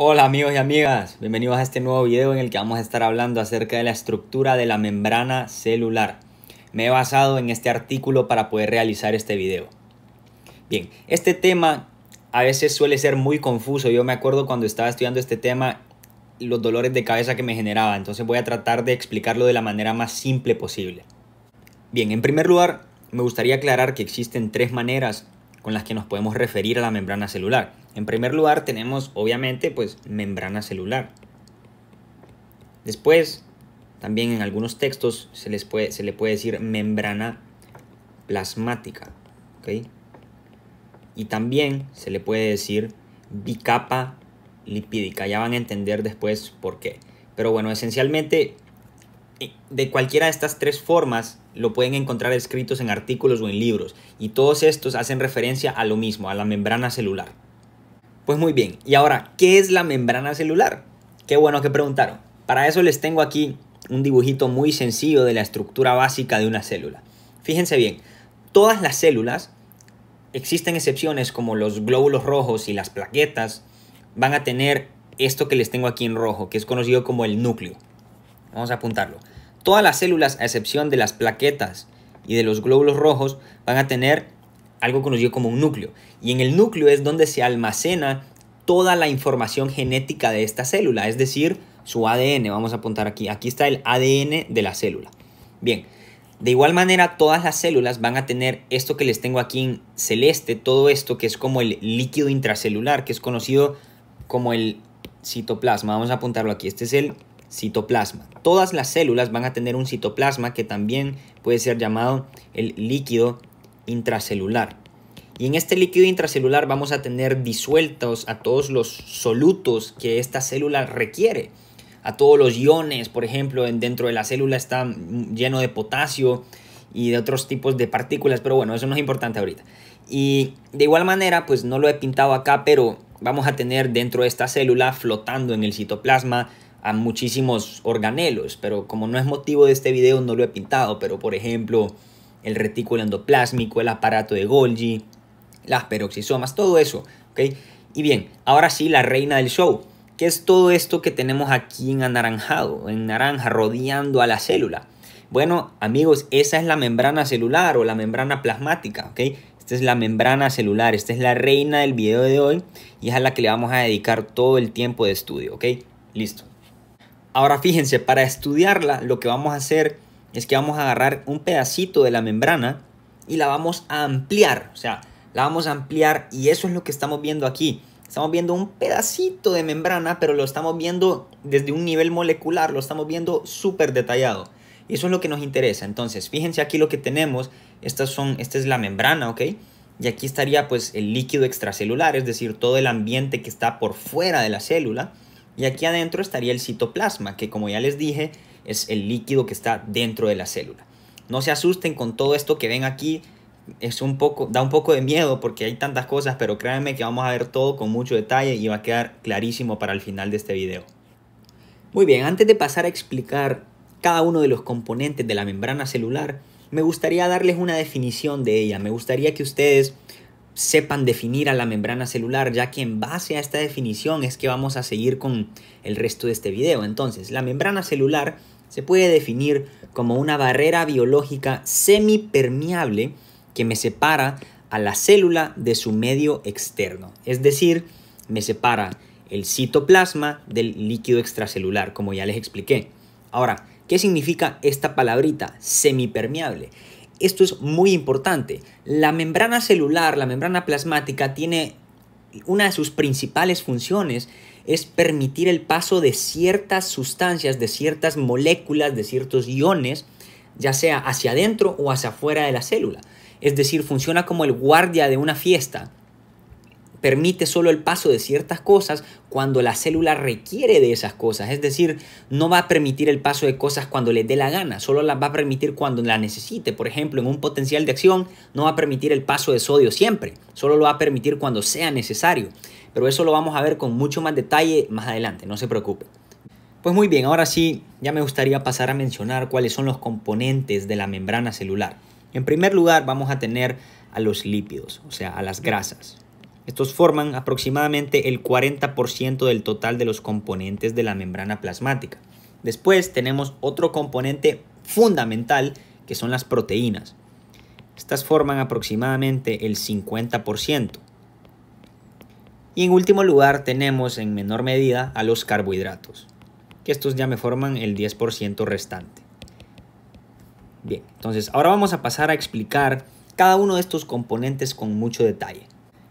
Hola amigos y amigas, bienvenidos a este nuevo video en el que vamos a estar hablando acerca de la estructura de la membrana celular. Me he basado en este artículo para poder realizar este video. Bien, este tema a veces suele ser muy confuso. Yo me acuerdo cuando estaba estudiando este tema los dolores de cabeza que me generaba, entonces voy a tratar de explicarlo de la manera más simple posible. Bien, en primer lugar, me gustaría aclarar que existen tres maneras con las que nos podemos referir a la membrana celular. En primer lugar tenemos obviamente pues membrana celular. Después también en algunos textos se, les puede, se le puede decir membrana plasmática. Y también se le puede decir bicapa lipídica. Ya van a entender después por qué. Pero bueno, esencialmente eh, de cualquiera de estas tres formas lo pueden encontrar escritos en artículos o en libros. Y todos estos hacen referencia a lo mismo, a la membrana celular. Pues muy bien, y ahora, ¿qué es la membrana celular? Qué bueno que preguntaron. Para eso les tengo aquí un dibujito muy sencillo de la estructura básica de una célula. Fíjense bien, todas las células, existen excepciones como los glóbulos rojos y las plaquetas, van a tener esto que les tengo aquí en rojo, que es conocido como el núcleo. Vamos a apuntarlo. Todas las células, a excepción de las plaquetas y de los glóbulos rojos, van a tener algo conocido como un núcleo. Y en el núcleo es donde se almacena toda la información genética de esta célula, es decir, su ADN. Vamos a apuntar aquí. Aquí está el ADN de la célula. Bien, de igual manera todas las células van a tener esto que les tengo aquí en celeste, todo esto que es como el líquido intracelular, que es conocido como el citoplasma. Vamos a apuntarlo aquí. Este es el citoplasma. Todas las células van a tener un citoplasma que también puede ser llamado el líquido intracelular. Y en este líquido intracelular vamos a tener disueltos a todos los solutos que esta célula requiere. A todos los iones, por ejemplo, dentro de la célula está lleno de potasio y de otros tipos de partículas, pero bueno, eso no es importante ahorita. Y de igual manera, pues no lo he pintado acá, pero vamos a tener dentro de esta célula flotando en el citoplasma a muchísimos organelos, pero como no es motivo de este video no lo he pintado, pero por ejemplo el retículo endoplásmico, el aparato de Golgi, las peroxisomas, todo eso. ¿ok? Y bien, ahora sí, la reina del show. que es todo esto que tenemos aquí en anaranjado, en naranja, rodeando a la célula? Bueno, amigos, esa es la membrana celular o la membrana plasmática, ¿ok? Esta es la membrana celular, esta es la reina del video de hoy y es a la que le vamos a dedicar todo el tiempo de estudio, ¿ok? Listo. Ahora fíjense, para estudiarla lo que vamos a hacer es que vamos a agarrar un pedacito de la membrana y la vamos a ampliar, o sea, la vamos a ampliar y eso es lo que estamos viendo aquí. Estamos viendo un pedacito de membrana, pero lo estamos viendo desde un nivel molecular, lo estamos viendo súper detallado. Y eso es lo que nos interesa. Entonces, fíjense aquí lo que tenemos. Estas son, esta es la membrana, ¿ok? Y aquí estaría pues el líquido extracelular, es decir, todo el ambiente que está por fuera de la célula. Y aquí adentro estaría el citoplasma, que como ya les dije, es el líquido que está dentro de la célula. No se asusten con todo esto que ven aquí, es un poco, da un poco de miedo porque hay tantas cosas, pero créanme que vamos a ver todo con mucho detalle y va a quedar clarísimo para el final de este video. Muy bien, antes de pasar a explicar cada uno de los componentes de la membrana celular, me gustaría darles una definición de ella. Me gustaría que ustedes sepan definir a la membrana celular, ya que en base a esta definición es que vamos a seguir con el resto de este video. Entonces, la membrana celular se puede definir como una barrera biológica semipermeable que me separa a la célula de su medio externo, es decir, me separa el citoplasma del líquido extracelular, como ya les expliqué. Ahora, ¿qué significa esta palabrita semipermeable? Esto es muy importante. La membrana celular, la membrana plasmática, tiene una de sus principales funciones es permitir el paso de ciertas sustancias, de ciertas moléculas, de ciertos iones, ya sea hacia adentro o hacia afuera de la célula. Es decir, funciona como el guardia de una fiesta. Permite solo el paso de ciertas cosas cuando la célula requiere de esas cosas. Es decir, no va a permitir el paso de cosas cuando le dé la gana, solo las va a permitir cuando la necesite. Por ejemplo, en un potencial de acción no va a permitir el paso de sodio siempre, solo lo va a permitir cuando sea necesario pero eso lo vamos a ver con mucho más detalle más adelante, no se preocupe. Pues muy bien, ahora sí, ya me gustaría pasar a mencionar cuáles son los componentes de la membrana celular. En primer lugar, vamos a tener a los lípidos, o sea, a las grasas. Estos forman aproximadamente el 40% del total de los componentes de la membrana plasmática. Después tenemos otro componente fundamental que son las proteínas. Estas forman aproximadamente el 50%. Y en último lugar tenemos en menor medida a los carbohidratos, que estos ya me forman el 10% restante. Bien, entonces ahora vamos a pasar a explicar cada uno de estos componentes con mucho detalle.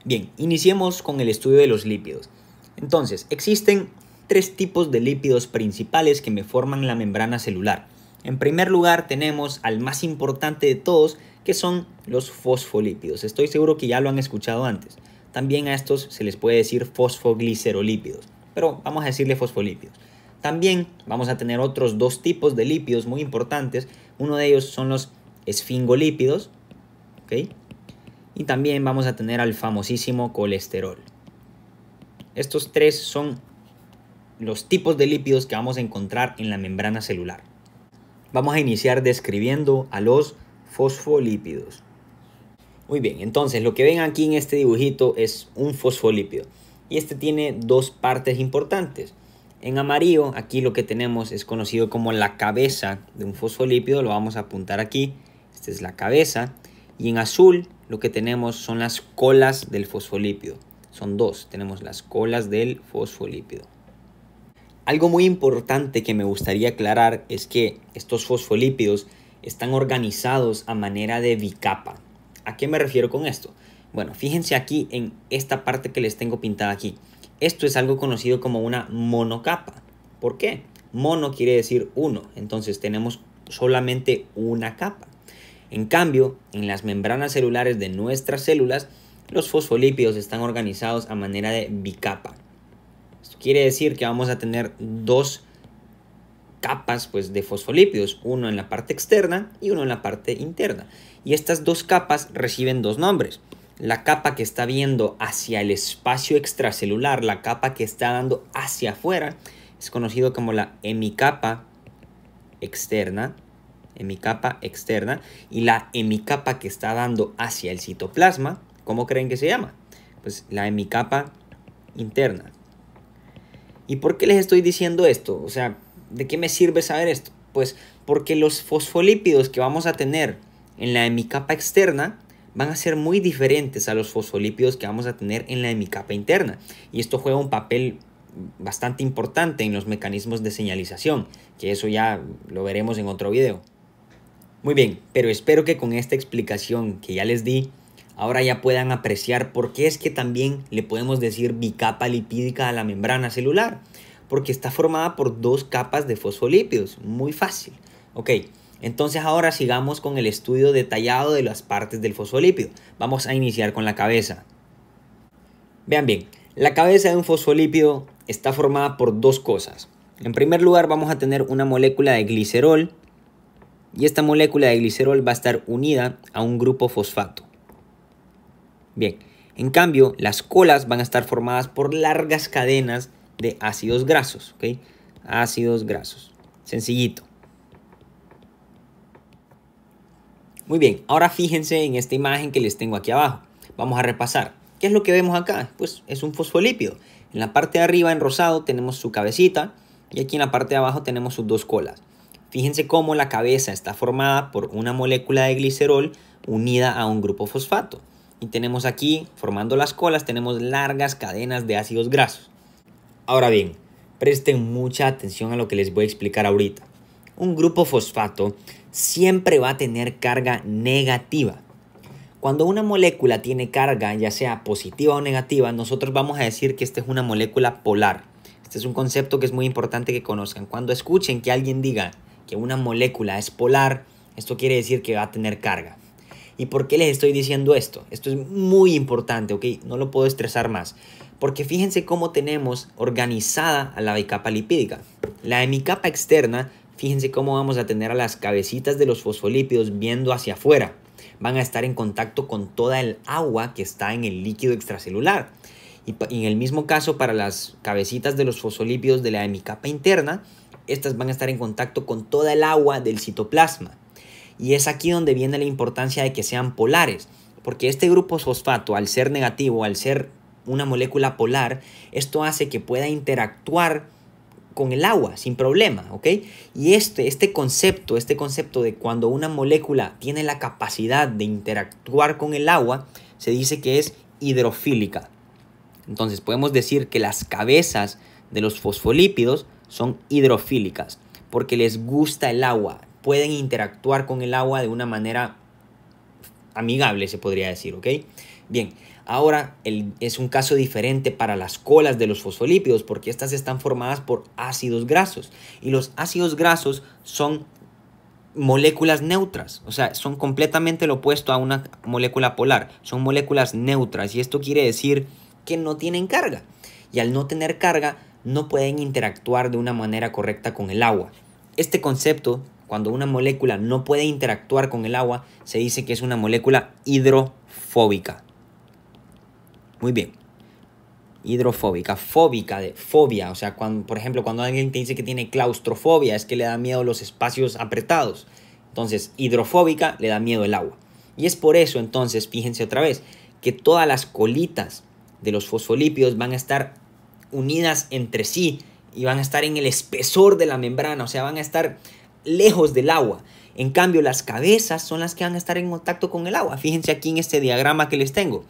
Bien, iniciemos con el estudio de los lípidos. Entonces, existen tres tipos de lípidos principales que me forman la membrana celular. En primer lugar tenemos al más importante de todos, que son los fosfolípidos. Estoy seguro que ya lo han escuchado antes. También a estos se les puede decir fosfoglicerolípidos, pero vamos a decirle fosfolípidos. También vamos a tener otros dos tipos de lípidos muy importantes. Uno de ellos son los esfingolípidos, Y también vamos a tener al famosísimo colesterol. Estos tres son los tipos de lípidos que vamos a encontrar en la membrana celular. Vamos a iniciar describiendo a los fosfolípidos. Muy bien, entonces lo que ven aquí en este dibujito es un fosfolípido. Y este tiene dos partes importantes. En amarillo, aquí lo que tenemos es conocido como la cabeza de un fosfolípido. Lo vamos a apuntar aquí. Esta es la cabeza. Y en azul, lo que tenemos son las colas del fosfolípido. Son dos. Tenemos las colas del fosfolípido. Algo muy importante que me gustaría aclarar es que estos fosfolípidos están organizados a manera de bicapa. ¿A qué me refiero con esto? Bueno, fíjense aquí en esta parte que les tengo pintada aquí. Esto es algo conocido como una monocapa. ¿Por qué? Mono quiere decir uno, entonces tenemos solamente una capa. En cambio, en las membranas celulares de nuestras células, los fosfolípidos están organizados a manera de bicapa. Esto quiere decir que vamos a tener dos capas pues, de fosfolípidos, uno en la parte externa y uno en la parte interna. Y estas dos capas reciben dos nombres. La capa que está viendo hacia el espacio extracelular, la capa que está dando hacia afuera, es conocido como la hemicapa externa, hemicapa externa, y la hemicapa que está dando hacia el citoplasma, ¿cómo creen que se llama? Pues la hemicapa interna. ¿Y por qué les estoy diciendo esto? O sea, ¿de qué me sirve saber esto? Pues porque los fosfolípidos que vamos a tener en la hemicapa externa van a ser muy diferentes a los fosfolípidos que vamos a tener en la hemicapa interna. Y esto juega un papel bastante importante en los mecanismos de señalización, que eso ya lo veremos en otro video. Muy bien, pero espero que con esta explicación que ya les di, ahora ya puedan apreciar por qué es que también le podemos decir bicapa lipídica a la membrana celular porque está formada por dos capas de fosfolípidos. Muy fácil. Ok, entonces ahora sigamos con el estudio detallado de las partes del fosfolípido. Vamos a iniciar con la cabeza. Vean bien, la cabeza de un fosfolípido está formada por dos cosas. En primer lugar vamos a tener una molécula de glicerol y esta molécula de glicerol va a estar unida a un grupo fosfato. Bien, en cambio las colas van a estar formadas por largas cadenas de ácidos grasos, ¿ok? Ácidos grasos. Sencillito. Muy bien, ahora fíjense en esta imagen que les tengo aquí abajo. Vamos a repasar. ¿Qué es lo que vemos acá? Pues es un fosfolípido. En la parte de arriba, en rosado, tenemos su cabecita y aquí en la parte de abajo tenemos sus dos colas. Fíjense cómo la cabeza está formada por una molécula de glicerol unida a un grupo fosfato. Y tenemos aquí, formando las colas, tenemos largas cadenas de ácidos grasos. Ahora bien, presten mucha atención a lo que les voy a explicar ahorita. Un grupo fosfato siempre va a tener carga negativa. Cuando una molécula tiene carga, ya sea positiva o negativa, nosotros vamos a decir que esta es una molécula polar. Este es un concepto que es muy importante que conozcan. Cuando escuchen que alguien diga que una molécula es polar, esto quiere decir que va a tener carga. ¿Y por qué les estoy diciendo esto? Esto es muy importante, ¿ok? No lo puedo estresar más. Porque fíjense cómo tenemos organizada a la bicapa lipídica. La hemicapa externa, fíjense cómo vamos a tener a las cabecitas de los fosfolípidos viendo hacia afuera. Van a estar en contacto con toda el agua que está en el líquido extracelular. Y en el mismo caso para las cabecitas de los fosfolípidos de la hemicapa interna, estas van a estar en contacto con toda el agua del citoplasma. Y es aquí donde viene la importancia de que sean polares, porque este grupo fosfato, al ser negativo, al ser una molécula polar, esto hace que pueda interactuar con el agua sin problema, ¿ok? Y este, este concepto, este concepto de cuando una molécula tiene la capacidad de interactuar con el agua, se dice que es hidrofílica. Entonces podemos decir que las cabezas de los fosfolípidos son hidrofílicas porque les gusta el agua, pueden interactuar con el agua de una manera amigable, se podría decir, ¿ok? Bien, Ahora es un caso diferente para las colas de los fosfolípidos porque estas están formadas por ácidos grasos y los ácidos grasos son moléculas neutras, o sea, son completamente lo opuesto a una molécula polar, son moléculas neutras y esto quiere decir que no tienen carga y al no tener carga no pueden interactuar de una manera correcta con el agua. Este concepto, cuando una molécula no puede interactuar con el agua, se dice que es una molécula hidrofóbica. Muy bien. Hidrofóbica, fóbica de fobia. O sea, cuando, por ejemplo, cuando alguien te dice que tiene claustrofobia, es que le da miedo los espacios apretados. Entonces, hidrofóbica le da miedo el agua. Y es por eso, entonces, fíjense otra vez, que todas las colitas de los fosfolípidos van a estar unidas entre sí y van a estar en el espesor de la membrana, o sea, van a estar lejos del agua. En cambio, las cabezas son las que van a estar en contacto con el agua. Fíjense aquí en este diagrama que les tengo.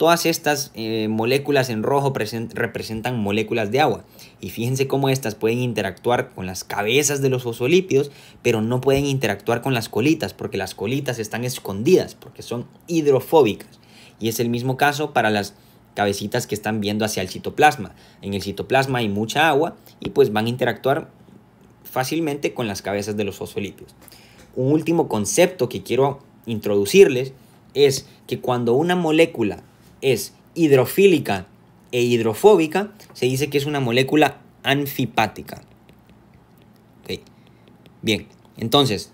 Todas estas eh, moléculas en rojo representan moléculas de agua. Y fíjense cómo estas pueden interactuar con las cabezas de los fosfolípidos, pero no pueden interactuar con las colitas, porque las colitas están escondidas, porque son hidrofóbicas. Y es el mismo caso para las cabecitas que están viendo hacia el citoplasma. En el citoplasma hay mucha agua y pues van a interactuar fácilmente con las cabezas de los fosfolípidos. Un último concepto que quiero introducirles es que cuando una molécula es hidrofílica e hidrofóbica, se dice que es una molécula anfipática. Bien, entonces,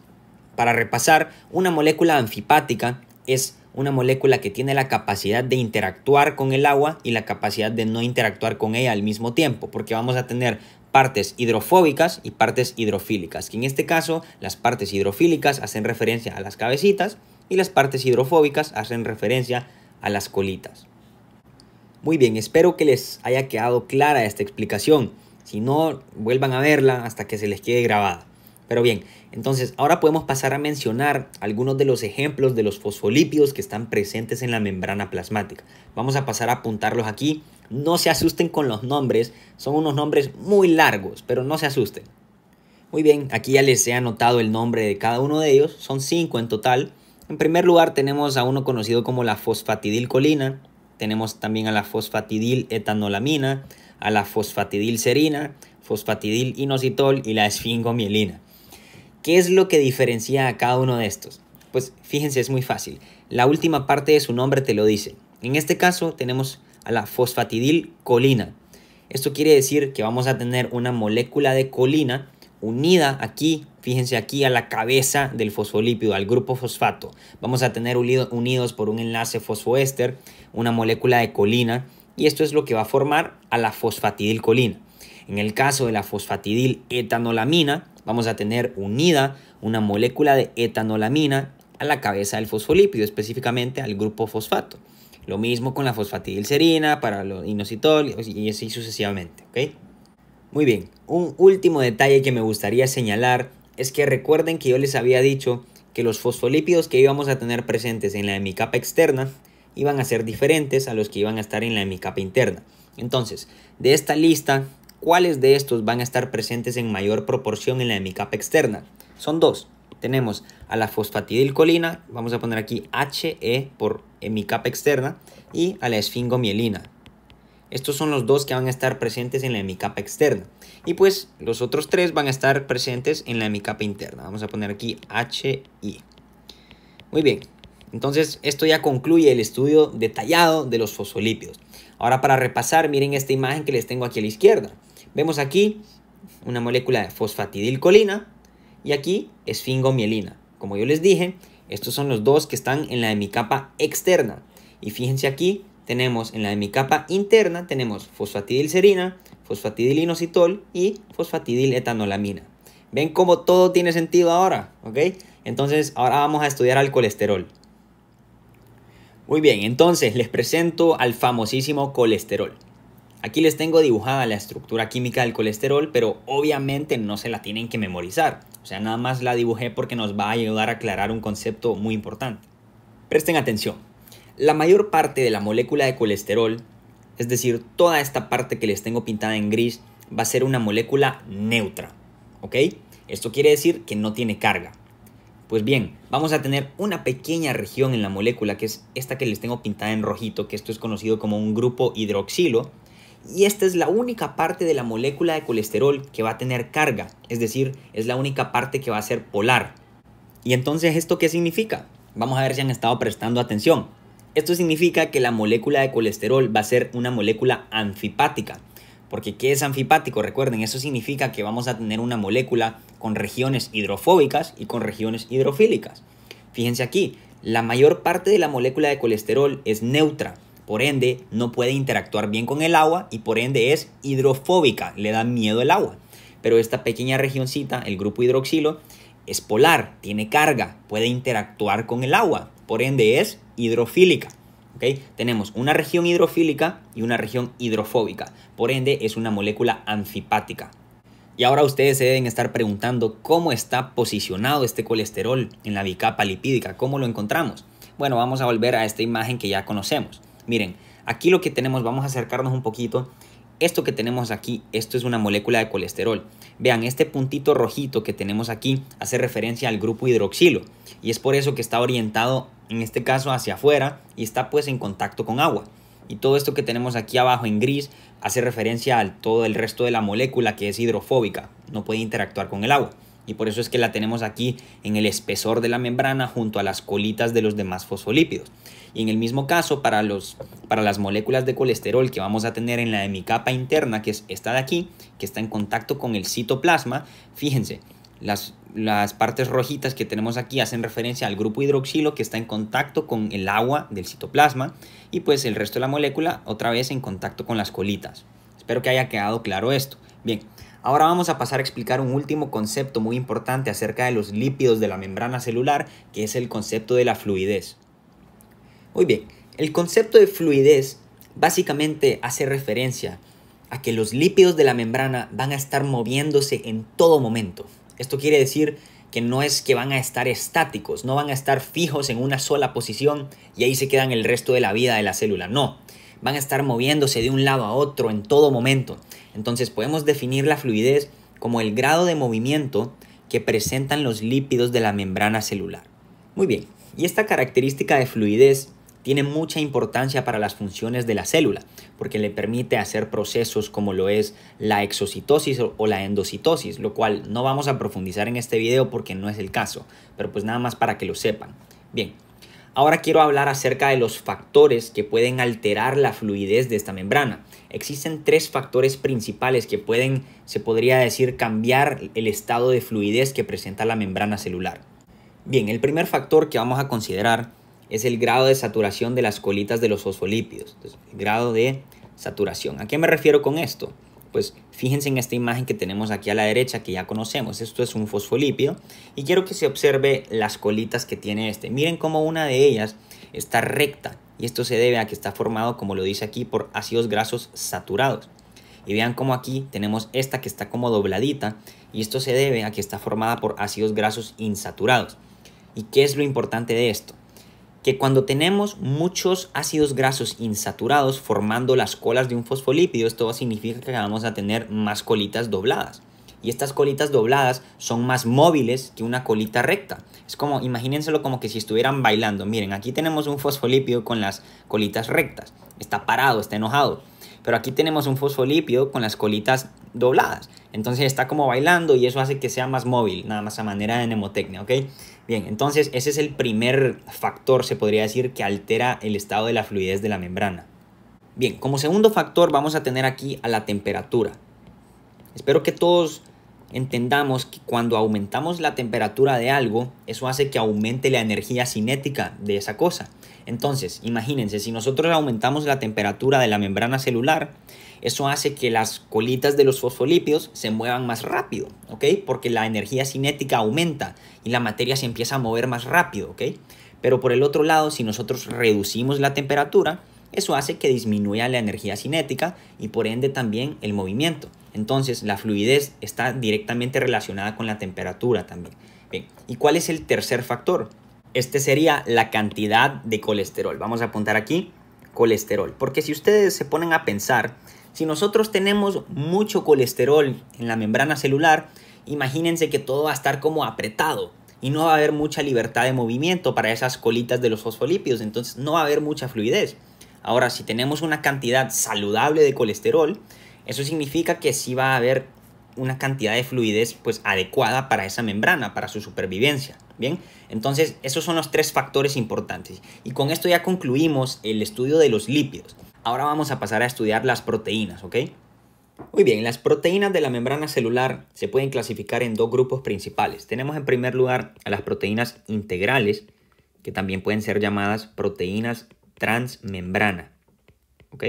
para repasar, una molécula anfipática es una molécula que tiene la capacidad de interactuar con el agua y la capacidad de no interactuar con ella al mismo tiempo, porque vamos a tener partes hidrofóbicas y partes hidrofílicas, que en este caso las partes hidrofílicas hacen referencia a las cabecitas y las partes hidrofóbicas hacen referencia a las colitas. Muy bien, espero que les haya quedado clara esta explicación. Si no, vuelvan a verla hasta que se les quede grabada. Pero bien, entonces ahora podemos pasar a mencionar algunos de los ejemplos de los fosfolípidos que están presentes en la membrana plasmática. Vamos a pasar a apuntarlos aquí. No se asusten con los nombres, son unos nombres muy largos, pero no se asusten. Muy bien, aquí ya les he anotado el nombre de cada uno de ellos, son cinco en total. En primer lugar tenemos a uno conocido como la fosfatidilcolina, tenemos también a la fosfatidiletanolamina, a la fosfatidilserina, fosfatidilinositol y la esfingomielina. ¿Qué es lo que diferencia a cada uno de estos? Pues fíjense, es muy fácil. La última parte de su nombre te lo dice. En este caso tenemos a la fosfatidilcolina. Esto quiere decir que vamos a tener una molécula de colina unida aquí fíjense aquí a la cabeza del fosfolípido, al grupo fosfato. Vamos a tener unidos por un enlace fosfoéster una molécula de colina y esto es lo que va a formar a la fosfatidilcolina. En el caso de la fosfatidil etanolamina, vamos a tener unida una molécula de etanolamina a la cabeza del fosfolípido, específicamente al grupo fosfato. Lo mismo con la serina, para los inositol y así sucesivamente. Muy bien, un último detalle que me gustaría señalar es que recuerden que yo les había dicho que los fosfolípidos que íbamos a tener presentes en la hemicapa externa iban a ser diferentes a los que iban a estar en la hemicapa interna. Entonces, de esta lista, ¿cuáles de estos van a estar presentes en mayor proporción en la hemicapa externa? Son dos. Tenemos a la fosfatidilcolina, vamos a poner aquí HE por hemicapa externa, y a la esfingomielina. Estos son los dos que van a estar presentes en la hemicapa externa. Y pues los otros tres van a estar presentes en la hemicapa interna. Vamos a poner aquí HI. Muy bien, entonces esto ya concluye el estudio detallado de los fosfolípidos. Ahora para repasar, miren esta imagen que les tengo aquí a la izquierda. Vemos aquí una molécula de fosfatidilcolina y aquí esfingomielina. Como yo les dije, estos son los dos que están en la hemicapa externa. Y fíjense aquí, tenemos en la hemicapa interna, tenemos fosfatidilcerina, fosfatidilinositol y etanolamina. ¿Ven cómo todo tiene sentido ahora? ¿Ok? Entonces, ahora vamos a estudiar al colesterol. Muy bien, entonces les presento al famosísimo colesterol. Aquí les tengo dibujada la estructura química del colesterol, pero obviamente no se la tienen que memorizar. O sea, nada más la dibujé porque nos va a ayudar a aclarar un concepto muy importante. Presten atención. La mayor parte de la molécula de colesterol es decir, toda esta parte que les tengo pintada en gris va a ser una molécula neutra. ¿Ok? Esto quiere decir que no tiene carga. Pues bien, vamos a tener una pequeña región en la molécula, que es esta que les tengo pintada en rojito, que esto es conocido como un grupo hidroxilo. Y esta es la única parte de la molécula de colesterol que va a tener carga, es decir, es la única parte que va a ser polar. ¿Y entonces esto qué significa? Vamos a ver si han estado prestando atención. Esto significa que la molécula de colesterol va a ser una molécula anfipática. Porque ¿qué es anfipático? Recuerden, eso significa que vamos a tener una molécula con regiones hidrofóbicas y con regiones hidrofílicas. Fíjense aquí, la mayor parte de la molécula de colesterol es neutra, por ende no puede interactuar bien con el agua y por ende es hidrofóbica, le da miedo el agua. Pero esta pequeña regioncita, el grupo hidroxilo, es polar, tiene carga, puede interactuar con el agua, por ende es hidrofílica. Tenemos una región hidrofílica y una región hidrofóbica, por ende es una molécula anfipática. Y ahora ustedes se deben estar preguntando cómo está posicionado este colesterol en la bicapa lipídica, cómo lo encontramos. Bueno, vamos a volver a esta imagen que ya conocemos. Miren, aquí lo que tenemos, vamos a acercarnos un poquito. Esto que tenemos aquí, esto es una molécula de colesterol. Vean, este puntito rojito que tenemos aquí hace referencia al grupo hidroxilo y es por eso que está orientado en este caso hacia afuera y está pues en contacto con agua. Y todo esto que tenemos aquí abajo en gris hace referencia a todo el resto de la molécula que es hidrofóbica, no puede interactuar con el agua y por eso es que la tenemos aquí en el espesor de la membrana junto a las colitas de los demás fosfolípidos. Y en el mismo caso para, los, para las moléculas de colesterol que vamos a tener en la hemicapa interna, que es esta de aquí, que está en contacto con el citoplasma, fíjense, las, las partes rojitas que tenemos aquí hacen referencia al grupo hidroxilo que está en contacto con el agua del citoplasma y pues el resto de la molécula otra vez en contacto con las colitas. Espero que haya quedado claro esto. Bien, Ahora vamos a pasar a explicar un último concepto muy importante acerca de los lípidos de la membrana celular, que es el concepto de la fluidez. Muy bien, el concepto de fluidez básicamente hace referencia a que los lípidos de la membrana van a estar moviéndose en todo momento. Esto quiere decir que no es que van a estar estáticos, no van a estar fijos en una sola posición y ahí se quedan el resto de la vida de la célula, no van a estar moviéndose de un lado a otro en todo momento. Entonces podemos definir la fluidez como el grado de movimiento que presentan los lípidos de la membrana celular. Muy bien, y esta característica de fluidez tiene mucha importancia para las funciones de la célula, porque le permite hacer procesos como lo es la exocitosis o la endocitosis, lo cual no vamos a profundizar en este video porque no es el caso, pero pues nada más para que lo sepan. Bien, Ahora quiero hablar acerca de los factores que pueden alterar la fluidez de esta membrana. Existen tres factores principales que pueden, se podría decir, cambiar el estado de fluidez que presenta la membrana celular. Bien, el primer factor que vamos a considerar es el grado de saturación de las colitas de los fosfolípidos, el grado de saturación. ¿A qué me refiero con esto? Pues fíjense en esta imagen que tenemos aquí a la derecha que ya conocemos. Esto es un fosfolípido y quiero que se observe las colitas que tiene este. Miren cómo una de ellas está recta y esto se debe a que está formado, como lo dice aquí, por ácidos grasos saturados. Y vean cómo aquí tenemos esta que está como dobladita y esto se debe a que está formada por ácidos grasos insaturados. ¿Y qué es lo importante de esto? que cuando tenemos muchos ácidos grasos insaturados formando las colas de un fosfolípido, esto significa que vamos a tener más colitas dobladas. Y estas colitas dobladas son más móviles que una colita recta. Es como, imagínenselo como que si estuvieran bailando. Miren, aquí tenemos un fosfolípido con las colitas rectas. Está parado, está enojado. Pero aquí tenemos un fosfolípido con las colitas dobladas. Entonces está como bailando y eso hace que sea más móvil, nada más a manera de mnemotecnia, ¿ok? Bien, entonces ese es el primer factor, se podría decir, que altera el estado de la fluidez de la membrana. Bien, como segundo factor vamos a tener aquí a la temperatura. Espero que todos entendamos que cuando aumentamos la temperatura de algo, eso hace que aumente la energía cinética de esa cosa. Entonces, imagínense, si nosotros aumentamos la temperatura de la membrana celular, eso hace que las colitas de los fosfolípidos se muevan más rápido, ¿ok? Porque la energía cinética aumenta y la materia se empieza a mover más rápido, ¿ok? Pero por el otro lado, si nosotros reducimos la temperatura, eso hace que disminuya la energía cinética y por ende también el movimiento. Entonces, la fluidez está directamente relacionada con la temperatura también. Bien, ¿y cuál es el tercer factor? Este sería la cantidad de colesterol. Vamos a apuntar aquí colesterol, porque si ustedes se ponen a pensar, si nosotros tenemos mucho colesterol en la membrana celular, imagínense que todo va a estar como apretado y no va a haber mucha libertad de movimiento para esas colitas de los fosfolípidos, entonces no va a haber mucha fluidez. Ahora, si tenemos una cantidad saludable de colesterol, eso significa que sí va a haber una cantidad de fluidez pues adecuada para esa membrana, para su supervivencia. Bien, entonces esos son los tres factores importantes. Y con esto ya concluimos el estudio de los lípidos. Ahora vamos a pasar a estudiar las proteínas, ¿ok? Muy bien, las proteínas de la membrana celular se pueden clasificar en dos grupos principales. Tenemos en primer lugar a las proteínas integrales, que también pueden ser llamadas proteínas transmembrana, ¿ok?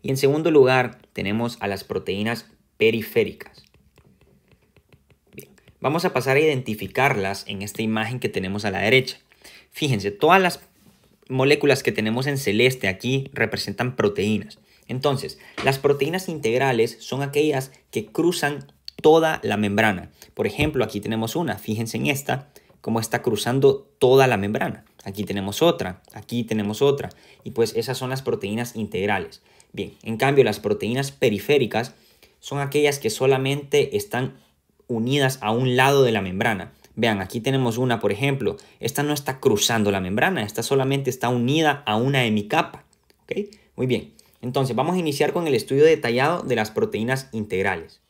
Y en segundo lugar tenemos a las proteínas periféricas. vamos a pasar a identificarlas en esta imagen que tenemos a la derecha. Fíjense, todas las moléculas que tenemos en celeste aquí representan proteínas. Entonces, las proteínas integrales son aquellas que cruzan toda la membrana. Por ejemplo, aquí tenemos una, fíjense en esta, cómo está cruzando toda la membrana. Aquí tenemos otra, aquí tenemos otra, y pues esas son las proteínas integrales. Bien, en cambio las proteínas periféricas son aquellas que solamente están unidas a un lado de la membrana. Vean, aquí tenemos una, por ejemplo, esta no está cruzando la membrana, esta solamente está unida a una hemicapa. ¿Ok? Muy bien. Entonces, vamos a iniciar con el estudio detallado de las proteínas integrales.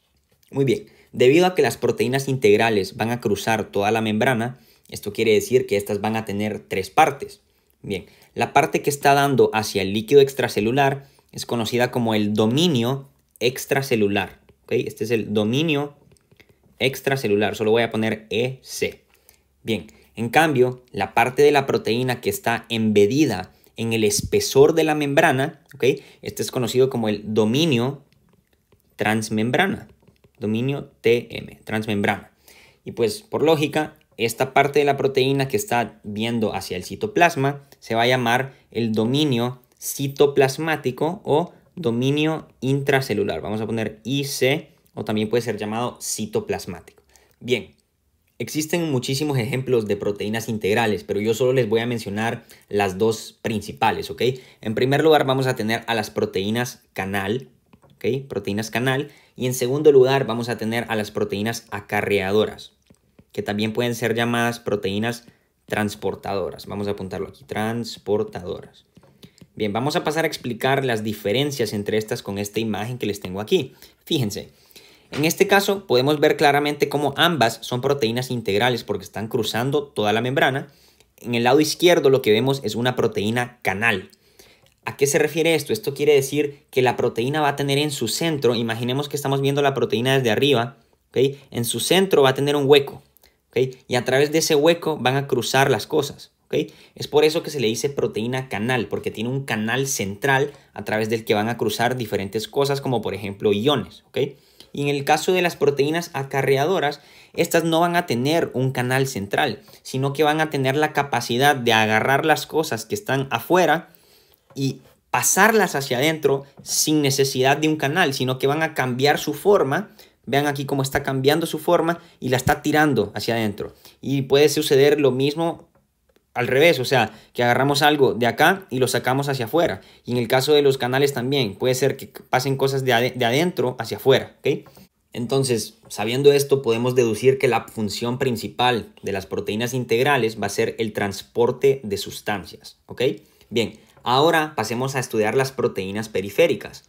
Muy bien. Debido a que las proteínas integrales van a cruzar toda la membrana, esto quiere decir que estas van a tener tres partes. Bien, la parte que está dando hacia el líquido extracelular es conocida como el dominio extracelular. Este es el dominio extracelular, solo voy a poner EC. Bien, en cambio, la parte de la proteína que está embedida en el espesor de la membrana, ¿ok? Este es conocido como el dominio transmembrana, dominio TM, transmembrana. Y pues, por lógica, esta parte de la proteína que está viendo hacia el citoplasma se va a llamar el dominio citoplasmático o dominio intracelular. Vamos a poner IC o también puede ser llamado citoplasmático. Bien, existen muchísimos ejemplos de proteínas integrales, pero yo solo les voy a mencionar las dos principales, ¿ok? En primer lugar vamos a tener a las proteínas canal, ¿ok? Proteínas canal, y en segundo lugar vamos a tener a las proteínas acarreadoras, que también pueden ser llamadas proteínas transportadoras. Vamos a apuntarlo aquí, transportadoras. Bien, vamos a pasar a explicar las diferencias entre estas con esta imagen que les tengo aquí. Fíjense, en este caso podemos ver claramente cómo ambas son proteínas integrales porque están cruzando toda la membrana. En el lado izquierdo lo que vemos es una proteína canal. ¿A qué se refiere esto? Esto quiere decir que la proteína va a tener en su centro, imaginemos que estamos viendo la proteína desde arriba, ¿okay? en su centro va a tener un hueco y a través de ese hueco van a cruzar las cosas. Es por eso que se le dice proteína canal, porque tiene un canal central a través del que van a cruzar diferentes cosas como por ejemplo iones. Y en el caso de las proteínas acarreadoras, estas no van a tener un canal central, sino que van a tener la capacidad de agarrar las cosas que están afuera y pasarlas hacia adentro sin necesidad de un canal, sino que van a cambiar su forma. Vean aquí cómo está cambiando su forma y la está tirando hacia adentro. Y puede suceder lo mismo al revés, o sea, que agarramos algo de acá y lo sacamos hacia afuera. Y en el caso de los canales también, puede ser que pasen cosas de, adentro hacia afuera, ¿ok? Entonces, sabiendo esto, podemos deducir que la función principal de las proteínas integrales va a ser el transporte de sustancias, ¿ok? Bien, ahora pasemos a estudiar las proteínas periféricas.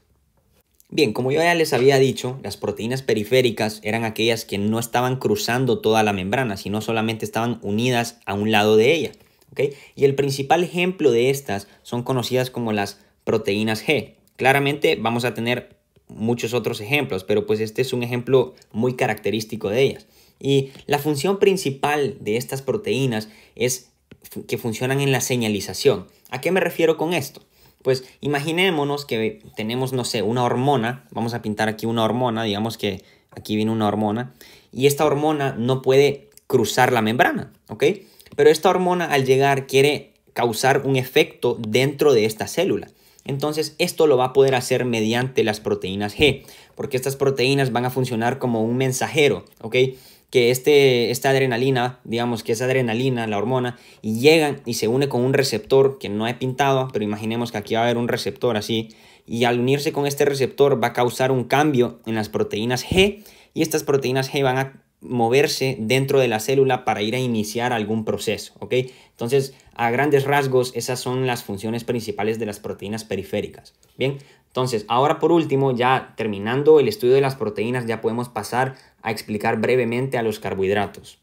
Bien, como yo ya les había dicho, las proteínas periféricas eran aquellas que no estaban cruzando toda la membrana, sino solamente estaban unidas a un lado de ella. Y el principal ejemplo de estas son conocidas como las proteínas G. Claramente vamos a tener muchos otros ejemplos, pero pues este es un ejemplo muy característico de ellas. Y la función principal de estas proteínas es que funcionan en la señalización. ¿A qué me refiero con esto? Pues imaginémonos que tenemos, no sé, una hormona, vamos a pintar aquí una hormona, digamos que aquí viene una hormona, y esta hormona no puede cruzar la membrana, ¿ok? Pero esta hormona al llegar quiere causar un efecto dentro de esta célula. Entonces esto lo va a poder hacer mediante las proteínas G, porque estas proteínas van a funcionar como un mensajero, ¿ok? Que este, esta adrenalina, digamos que es adrenalina, la hormona, y llegan y se une con un receptor que no he pintado, pero imaginemos que aquí va a haber un receptor así, y al unirse con este receptor va a causar un cambio en las proteínas G, y estas proteínas G van a moverse dentro de la célula para ir a iniciar algún proceso, ¿ok? Entonces, a grandes rasgos, esas son las funciones principales de las proteínas periféricas, ¿bien? Entonces, ahora por último, ya terminando el estudio de las proteínas, ya podemos pasar a explicar brevemente a los carbohidratos.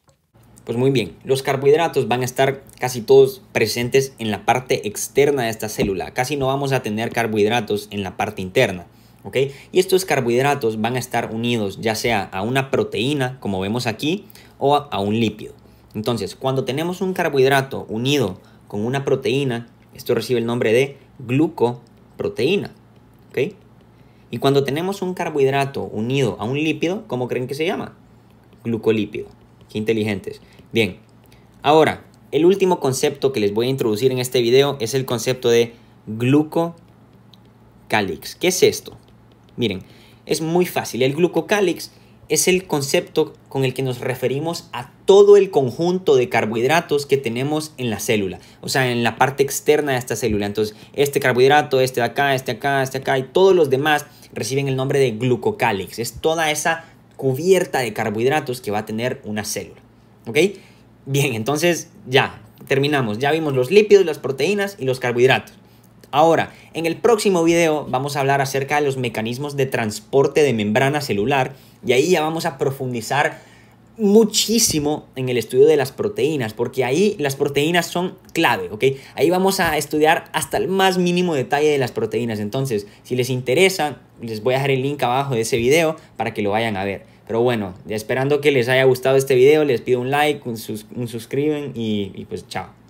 Pues muy bien, los carbohidratos van a estar casi todos presentes en la parte externa de esta célula, casi no vamos a tener carbohidratos en la parte interna. Y estos carbohidratos van a estar unidos ya sea a una proteína, como vemos aquí, o a, un lípido. Entonces, cuando tenemos un carbohidrato unido con una proteína, esto recibe el nombre de glucoproteína, ¿ok? Y cuando tenemos un carbohidrato unido a un lípido, ¿cómo creen que se llama? Glucolípido. Qué inteligentes. Bien, ahora, el último concepto que les voy a introducir en este video es el concepto de glucocalix. ¿Qué es esto? Miren, es muy fácil. El glucocálix es el concepto con el que nos referimos a todo el conjunto de carbohidratos que tenemos en la célula, o sea, en la parte externa de esta célula. Entonces, este carbohidrato, este de acá, este de acá, este de acá y todos los demás reciben el nombre de glucocálix. Es toda esa cubierta de carbohidratos que va a tener una célula. ¿Ok? Bien, entonces ya terminamos. Ya vimos los lípidos, las proteínas y los carbohidratos. Ahora, en el próximo video vamos a hablar acerca de los mecanismos de transporte de membrana celular y ahí ya vamos a profundizar muchísimo en el estudio de las proteínas, porque ahí las proteínas son clave, ¿ok? Ahí vamos a estudiar hasta el más mínimo detalle de las proteínas. Entonces, si les interesa, les voy a dejar el link abajo de ese video para que lo vayan a ver. Pero bueno, esperando que les haya gustado este video, les pido un like, un, un suscriben y, y pues chao.